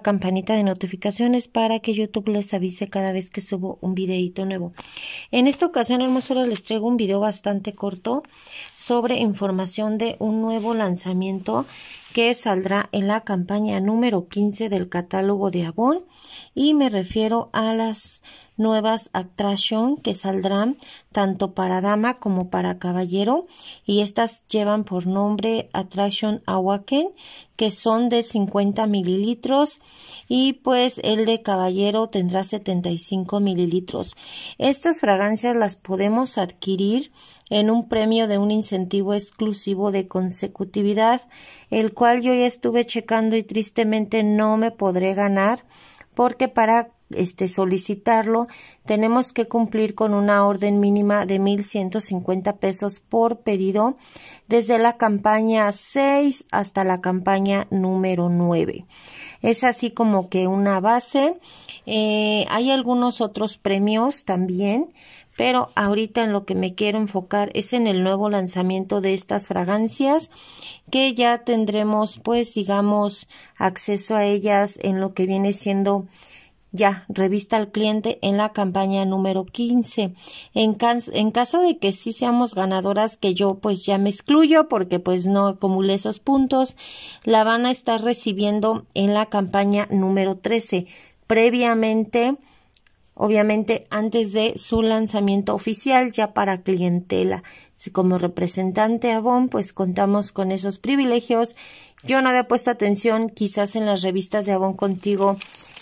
campanita de notificaciones para que YouTube les avise cada vez que subo un videito nuevo. En esta ocasión, hermosura les traigo un video bastante corto sobre información de un nuevo lanzamiento que saldrá en la campaña número 15 del catálogo de Avon y me refiero a las nuevas Attraction que saldrán tanto para dama como para caballero y estas llevan por nombre Attraction Awaken que son de 50 mililitros y pues el de caballero tendrá 75 mililitros. Estas fragancias las podemos adquirir en un premio de un incentivo exclusivo de consecutividad, el cual yo ya estuve checando y tristemente no me podré ganar porque para este, solicitarlo, tenemos que cumplir con una orden mínima de 1.150 pesos por pedido desde la campaña 6 hasta la campaña número 9. Es así como que una base. Eh, hay algunos otros premios también, pero ahorita en lo que me quiero enfocar es en el nuevo lanzamiento de estas fragancias que ya tendremos pues digamos acceso a ellas en lo que viene siendo ya, revista al cliente en la campaña número 15. En, en, caso de que sí seamos ganadoras, que yo pues ya me excluyo porque pues no acumulé esos puntos, la van a estar recibiendo en la campaña número 13. Previamente obviamente antes de su lanzamiento oficial ya para clientela. Como representante Avon, pues contamos con esos privilegios. Yo no había puesto atención, quizás en las revistas de Avon contigo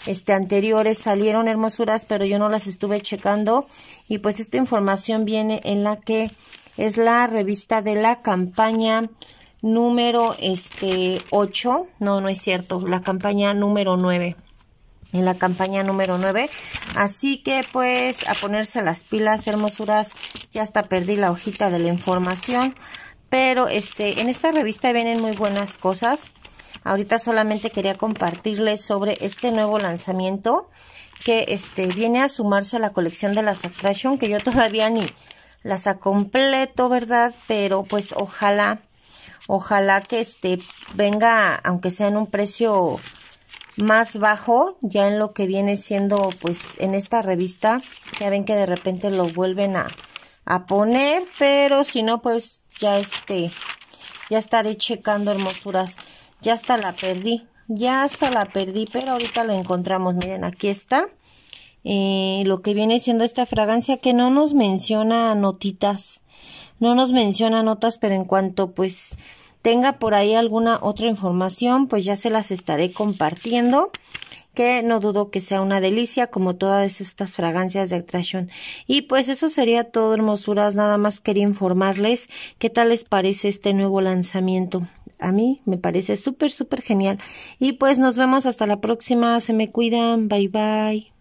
este anteriores salieron hermosuras, pero yo no las estuve checando y pues esta información viene en la que es la revista de la campaña número este 8, no, no es cierto, la campaña número 9 en la campaña número 9. Así que pues a ponerse las pilas, hermosuras. Ya hasta perdí la hojita de la información. Pero este, en esta revista vienen muy buenas cosas. Ahorita solamente quería compartirles sobre este nuevo lanzamiento que este, viene a sumarse a la colección de las Attraction, que yo todavía ni las completo, ¿verdad? Pero pues ojalá, ojalá que este venga, aunque sea en un precio más bajo, ya en lo que viene siendo, pues, en esta revista, ya ven que de repente lo vuelven a, a poner, pero si no, pues, ya este, ya estaré checando hermosuras, ya hasta la perdí, ya hasta la perdí, pero ahorita la encontramos, miren, aquí está, eh, lo que viene siendo esta fragancia que no nos menciona notitas, no nos menciona notas, pero en cuanto, pues, tenga por ahí alguna otra información, pues ya se las estaré compartiendo que no dudo que sea una delicia como todas estas fragancias de atracción. Y pues eso sería todo, hermosuras. Nada más quería informarles qué tal les parece este nuevo lanzamiento. A mí me parece súper, súper genial. Y pues nos vemos hasta la próxima. Se me cuidan. Bye bye.